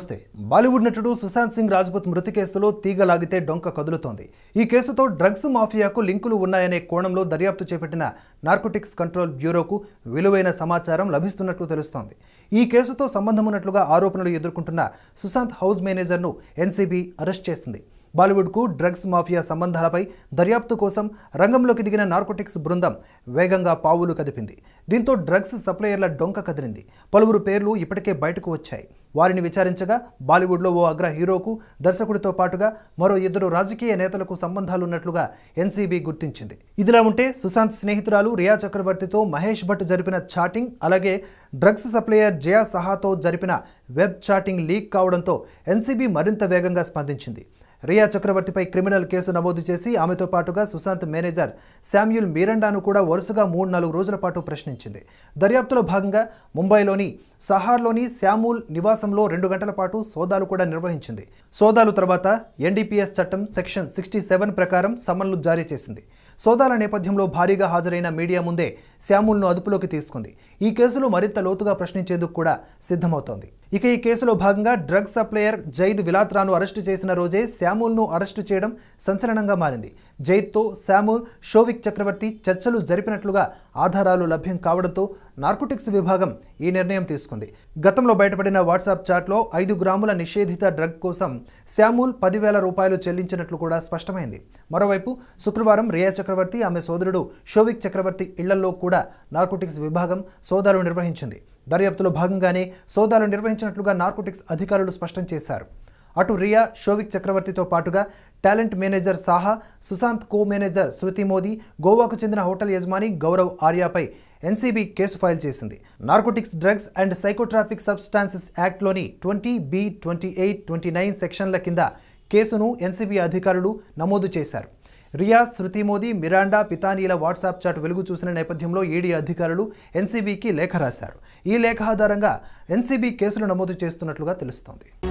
నమస్తే బాలీవుడ్ నటుడు సుశాంత్ సింగ్ రాజ్పుత్ మృతి కేసులో తీగలాగితే డొంక కదులుతోంది ఈ కేసుతో డ్రగ్స్ మాఫియాకు లింకులు ఉన్నాయనే కోణంలో దర్యాప్తు చేపట్టిన నార్కోటిక్స్ కంట్రోల్ బ్యూరోకు విలువైన సమాచారం లభిస్తున్నట్లు తెలుస్తోంది ఈ కేసుతో సంబంధం ఉన్నట్లుగా ఆరోపణలు ఎదుర్కొంటున్న సుశాంత్ హౌస్ మేనేజర్ను ఎన్సీబీ అరెస్ట్ చేసింది బాలీవుడ్కు డ్రగ్స్ మాఫియా సంబంధాలపై దర్యాప్తు కోసం రంగంలోకి దిగిన నార్కోటిక్స్ బృందం వేగంగా పావులు కదిపింది దీంతో డ్రగ్స్ సప్లయర్ల డొంక కదిలింది పలువురు పేర్లు ఇప్పటికే బయటకు వచ్చాయి వారిని విచారించగా బాలీవుడ్లో ఓ అగ్ర హీరోకు దర్శకుడితో పాటుగా మరో ఇద్దరు రాజకీయ నేతలకు సంబంధాలున్నట్లుగా ఎన్సీబీ గుర్తించింది ఇదిలా ఉంటే సుశాంత్ స్నేహితురాలు రియా చక్రవర్తితో మహేష్ భట్ జరిపిన చాటింగ్ అలాగే డ్రగ్స్ సప్లయర్ జయా సహాతో జరిపిన వెబ్ చాటింగ్ లీక్ కావడంతో ఎన్సీబీ మరింత వేగంగా స్పందించింది రియా చక్రవర్తిపై క్రిమినల్ కేసు నమోదు చేసి ఆమెతో పాటుగా సుశాంత్ మేనేజర్ శామ్యుల్ మీరండాను కూడా వరుసగా మూడు నాలుగు రోజుల పాటు ప్రశ్నించింది దర్యాప్తులో భాగంగా ముంబైలోని సహార్లోని శామ్యూల్ నివాసంలో రెండు గంటల పాటు సోదాలు కూడా నిర్వహించింది సోదాలు తర్వాత ఎన్డీపీఎస్ చట్టం సెక్షన్ సిక్స్టీ సెవెన్ ప్రకారం సమన్లు జారీ చేసింది సోదాల నేపథ్యంలో భారీగా హాజరైన మీడియా ముందే శ్యాముల్ను అదుపులోకి తీసుకుంది ఈ కేసులో మరింత లోతుగా ప్రశ్నించేందుకు కూడా సిద్ధమవుతోంది ఇక ఈ కేసులో భాగంగా డ్రగ్ సప్లయర్ జైద్ విలాత్రాను అరెస్టు చేసిన రోజే శ్యాముల్ను అరెస్టు చేయడం సంచలనంగా మారింది జైద్తో శ్యాముల్ షోవిక్ చక్రవర్తి చర్చలు జరిపినట్లుగా ఆధారాలు లభ్యం కావడంతో నార్కోటిక్స్ విభాగం ఈ నిర్ణయం తీసుకుంది గతంలో బయటపడిన వాట్సాప్ చాట్లో ఐదు గ్రాముల నిషేధిత డ్రగ్ కోసం శామూల్ పదివేల రూపాయలు చెల్లించినట్లు కూడా స్పష్టమైంది మరోవైపు శుక్రవారం రియా చక్రవర్తి ఆమె సోదరుడు షోవిక్ చక్రవర్తి ఇళ్లలో కూడా నార్కోటిక్స్ విభాగం సోదాలు నిర్వహించింది దర్యాప్తులో భాగంగానే సోదాలు నిర్వహించినట్లుగా నార్కోటిక్స్ అధికారులు స్పష్టం చేశారు అటు రియా షోవిక్ చక్రవర్తితో పాటుగా talent manager Saha Sushant co manager Shruti Modi గోవాకు చెందిన హోటల్ యజమాని గౌరవ్ ఆర్యాపై ఎన్సీబీ కేసు ఫైల్ చేసింది narcotics drugs and psychotropic substances యాక్ట్లోని twenty B twenty eight twenty nine సెక్షన్ల కింద కేసును ఎన్సీబీ అధికారులు నమోదు చేశారు రియాజ్ శృతి మోదీ మిరాండా పితానీల వాట్సాప్ చాట్ వెలుగు చూసిన నేపథ్యంలో ఈడీ అధికారులు ఎన్సీబీకి లేఖ రాశారు ఈ లేఖ ఆధారంగా ఎన్సీబీ కేసులు నమోదు చేస్తున్నట్లుగా తెలుస్తోంది